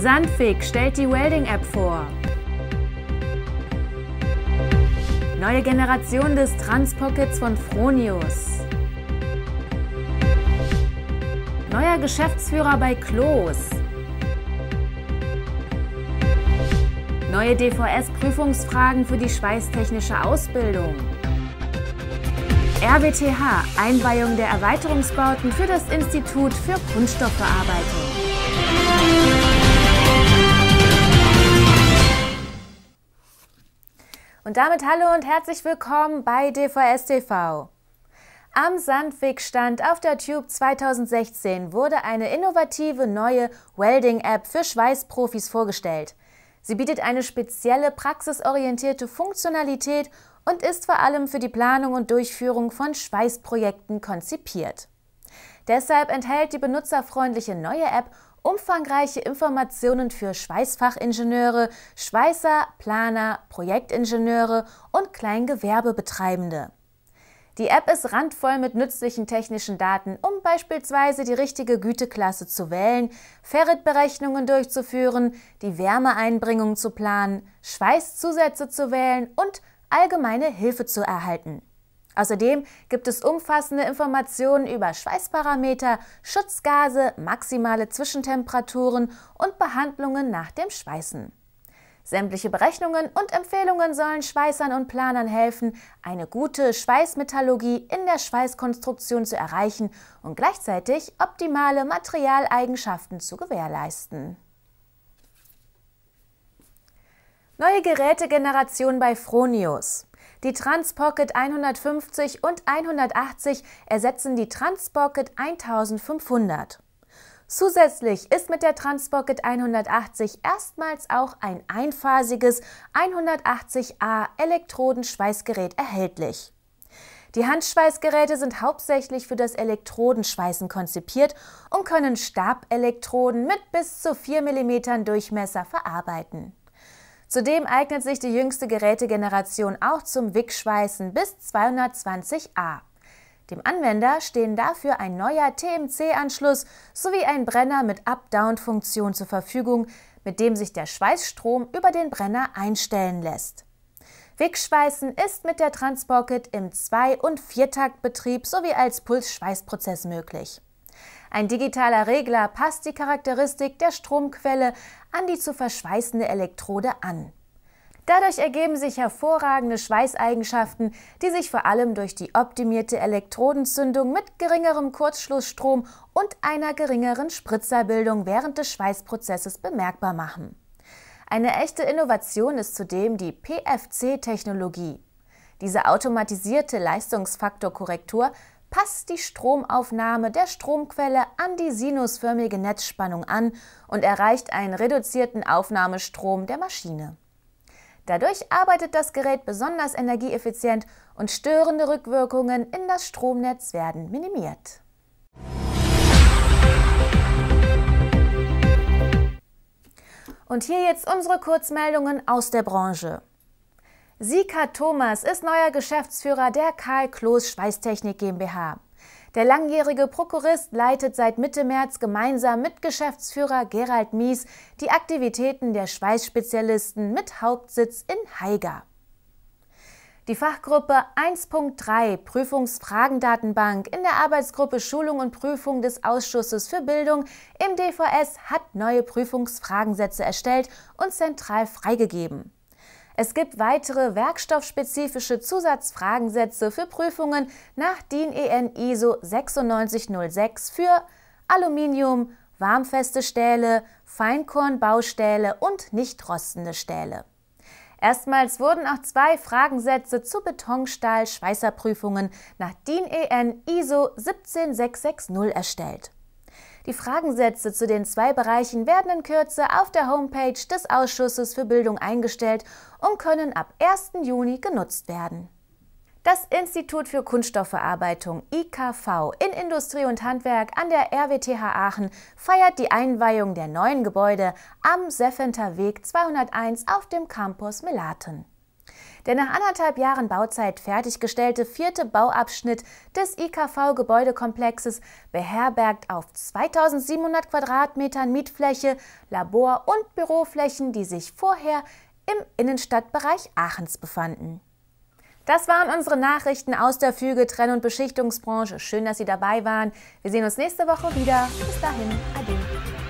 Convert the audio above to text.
Sandvik stellt die Welding-App vor. Neue Generation des Transpockets von Fronius. Neuer Geschäftsführer bei Klos. Neue DVS-Prüfungsfragen für die schweißtechnische Ausbildung. RWTH, Einweihung der Erweiterungsbauten für das Institut für Kunststoffverarbeitung. Und damit hallo und herzlich willkommen bei DVS TV. Am Sandwegstand auf der Tube 2016 wurde eine innovative neue Welding-App für Schweißprofis vorgestellt. Sie bietet eine spezielle praxisorientierte Funktionalität und ist vor allem für die Planung und Durchführung von Schweißprojekten konzipiert. Deshalb enthält die benutzerfreundliche neue App Umfangreiche Informationen für Schweißfachingenieure, Schweißer, Planer, Projektingenieure und Kleingewerbebetreibende. Die App ist randvoll mit nützlichen technischen Daten, um beispielsweise die richtige Güteklasse zu wählen, Ferritberechnungen durchzuführen, die Wärmeeinbringung zu planen, Schweißzusätze zu wählen und allgemeine Hilfe zu erhalten. Außerdem gibt es umfassende Informationen über Schweißparameter, Schutzgase, maximale Zwischentemperaturen und Behandlungen nach dem Schweißen. Sämtliche Berechnungen und Empfehlungen sollen Schweißern und Planern helfen, eine gute Schweißmetallurgie in der Schweißkonstruktion zu erreichen und gleichzeitig optimale Materialeigenschaften zu gewährleisten. Neue Gerätegeneration bei Fronius. Die Transpocket 150 und 180 ersetzen die Transpocket 1500. Zusätzlich ist mit der Transpocket 180 erstmals auch ein einphasiges 180A Elektrodenschweißgerät erhältlich. Die Handschweißgeräte sind hauptsächlich für das Elektrodenschweißen konzipiert und können Stabelektroden mit bis zu 4 mm Durchmesser verarbeiten. Zudem eignet sich die jüngste Gerätegeneration auch zum Wickschweißen bis 220a. Dem Anwender stehen dafür ein neuer TMC-Anschluss sowie ein Brenner mit Up-Down-Funktion zur Verfügung, mit dem sich der Schweißstrom über den Brenner einstellen lässt. Wickschweißen ist mit der Transpocket im Zwei- und Viertaktbetrieb sowie als Pulsschweißprozess möglich. Ein digitaler Regler passt die Charakteristik der Stromquelle an die zu verschweißende Elektrode an. Dadurch ergeben sich hervorragende Schweißeigenschaften, die sich vor allem durch die optimierte Elektrodenzündung mit geringerem Kurzschlussstrom und einer geringeren Spritzerbildung während des Schweißprozesses bemerkbar machen. Eine echte Innovation ist zudem die PFC-Technologie. Diese automatisierte Leistungsfaktorkorrektur passt die Stromaufnahme der Stromquelle an die sinusförmige Netzspannung an und erreicht einen reduzierten Aufnahmestrom der Maschine. Dadurch arbeitet das Gerät besonders energieeffizient und störende Rückwirkungen in das Stromnetz werden minimiert. Und hier jetzt unsere Kurzmeldungen aus der Branche. Sika Thomas ist neuer Geschäftsführer der Karl Kloß Schweißtechnik GmbH. Der langjährige Prokurist leitet seit Mitte März gemeinsam mit Geschäftsführer Gerald Mies die Aktivitäten der Schweißspezialisten mit Hauptsitz in Haiger. Die Fachgruppe 1.3 Prüfungsfragendatenbank in der Arbeitsgruppe Schulung und Prüfung des Ausschusses für Bildung im DVS hat neue Prüfungsfragensätze erstellt und zentral freigegeben. Es gibt weitere werkstoffspezifische Zusatzfragensätze für Prüfungen nach DIN EN ISO 9606 für Aluminium, warmfeste Stähle, Feinkornbaustähle und nicht rostende Stähle. Erstmals wurden auch zwei Fragensätze zu Betonstahl-Schweißerprüfungen nach DIN EN ISO 17660 erstellt. Die Fragensätze zu den zwei Bereichen werden in Kürze auf der Homepage des Ausschusses für Bildung eingestellt und können ab 1. Juni genutzt werden. Das Institut für Kunststoffverarbeitung IKV in Industrie und Handwerk an der RWTH Aachen feiert die Einweihung der neuen Gebäude am Seffenter Weg 201 auf dem Campus Melaten. Der nach anderthalb Jahren Bauzeit fertiggestellte vierte Bauabschnitt des IKV-Gebäudekomplexes beherbergt auf 2700 Quadratmetern Mietfläche Labor- und Büroflächen, die sich vorher im Innenstadtbereich Aachens befanden. Das waren unsere Nachrichten aus der Füge Trenn- und Beschichtungsbranche. Schön, dass Sie dabei waren. Wir sehen uns nächste Woche wieder. Bis dahin, adieu.